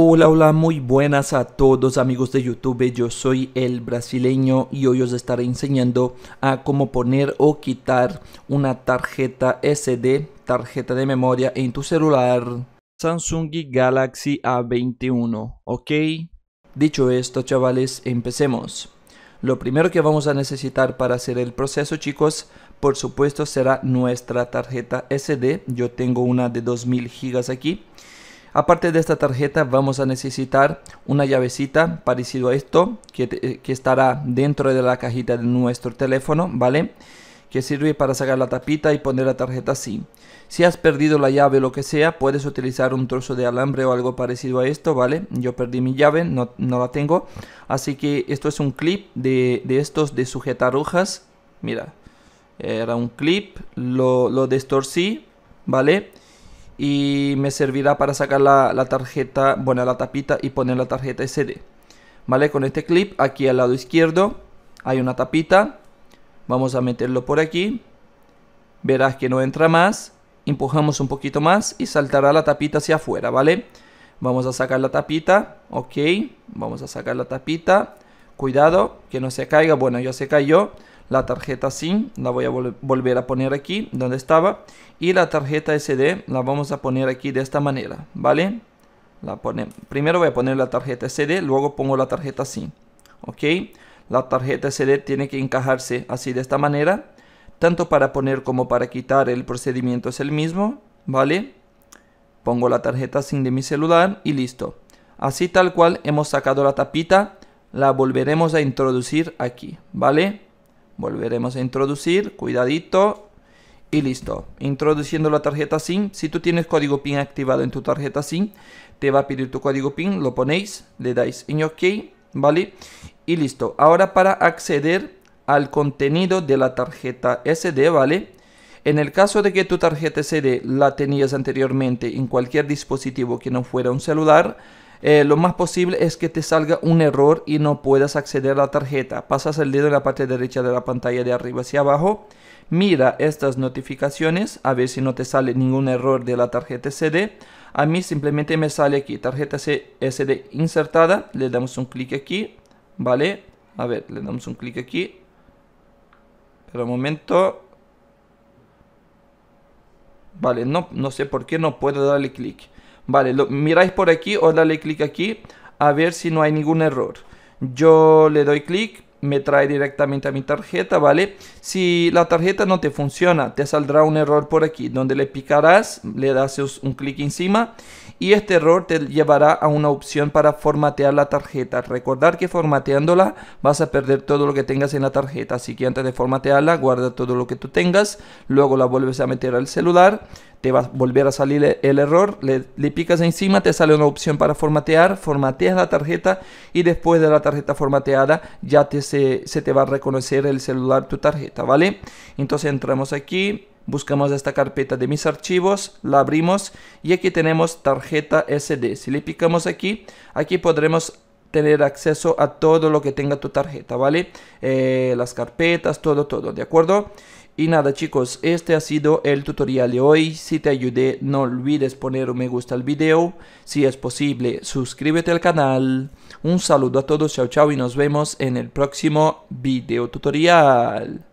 Hola, hola, muy buenas a todos amigos de YouTube, yo soy el brasileño y hoy os estaré enseñando a cómo poner o quitar una tarjeta SD, tarjeta de memoria en tu celular Samsung Galaxy A21, ¿ok? Dicho esto chavales, empecemos. Lo primero que vamos a necesitar para hacer el proceso chicos, por supuesto será nuestra tarjeta SD, yo tengo una de 2000 gigas aquí Aparte de esta tarjeta vamos a necesitar una llavecita parecido a esto eh, que, estará dentro de la cajita de nuestro teléfono, ¿vale? Que sirve para sacar la tapita y poner la tarjeta así. Si has perdido la llave o lo que sea, puedes utilizar un trozo de alambre o algo parecido a esto, ¿vale? Yo perdí mi llave, no, la tengo. Así que esto es un clip de, estos de sujetar hojas. Mira, era un clip, lo, lo destorcí, ¿vale? y me servirá para sacar la, tarjeta, bueno, la tapita y poner la tarjeta SD. ¿Vale? Con este clip aquí al lado izquierdo hay una tapita. Vamos a meterlo por aquí. Verás que no entra más. Empujamos un poquito más y saltará la tapita hacia afuera, ¿vale? Vamos a sacar la tapita. Ok, vamos a sacar la tapita. Cuidado, que no se caiga. Bueno, ya se cayó la tarjeta SIM la voy a volver a poner aquí donde estaba y la tarjeta SD la vamos a poner aquí de esta manera, ¿vale? La pone Primero voy a poner la tarjeta SD, luego pongo la tarjeta SIM, ¿ok? La tarjeta SD tiene que encajarse así de esta manera, tanto para poner como para quitar el procedimiento es el mismo, ¿vale? Pongo la tarjeta SIM de mi celular y listo. Así tal cual hemos sacado la tapita, la volveremos a introducir aquí, ¿vale? Volveremos a introducir, cuidadito, y listo. Introduciendo la tarjeta SIM, si tú tienes código PIN activado en tu tarjeta SIM, te va a pedir tu código PIN, lo ponéis, le dais en OK, ¿vale? Y listo. Ahora para acceder al contenido de la tarjeta SD, ¿vale? En el caso de que tu tarjeta SD la tenías anteriormente en cualquier dispositivo que no fuera un celular, eh, lo más posible es que te salga un error y no puedas acceder a la tarjeta. Pasas el dedo en la parte derecha de la pantalla de arriba hacia abajo. Mira estas notificaciones a ver si no te sale ningún error de la tarjeta SD. A mí simplemente me sale aquí tarjeta SD insertada. Le damos un clic aquí. Vale. A ver, le damos un clic aquí. Pero un momento. Vale, no, no sé por qué no puedo darle clic. Vale, miráis por aquí, o dale clic aquí a ver si no hay ningún error. Yo le doy clic, me trae directamente a mi tarjeta, ¿vale? Si la tarjeta no te funciona, te saldrá un error por aquí, donde le picarás, le das un clic encima y este error te llevará a una opción para formatear la tarjeta. Recordar que formateándola vas a perder todo lo que tengas en la tarjeta, así que antes de formatearla guarda todo lo que tú tengas, luego la vuelves a meter al celular, te va a volver a salir e-, el error, le, le picas encima, te sale una opción para formatear, formateas la tarjeta y después de la tarjeta formateada ya te, se, se te va a reconocer el celular tu tarjeta, ¿vale? Entonces entramos aquí buscamos esta carpeta de mis archivos, la abrimos y aquí tenemos tarjeta SD. Si le picamos aquí, aquí podremos tener acceso a todo lo que tenga tu tarjeta, ¿vale? Eh, las carpetas, todo, todo, ¿de acuerdo? Y nada chicos, este ha sido el tutorial de hoy, si te ayudé no olvides poner un me gusta al video, si es posible suscríbete al canal, un saludo a todos, chao chao y nos vemos en el próximo video tutorial.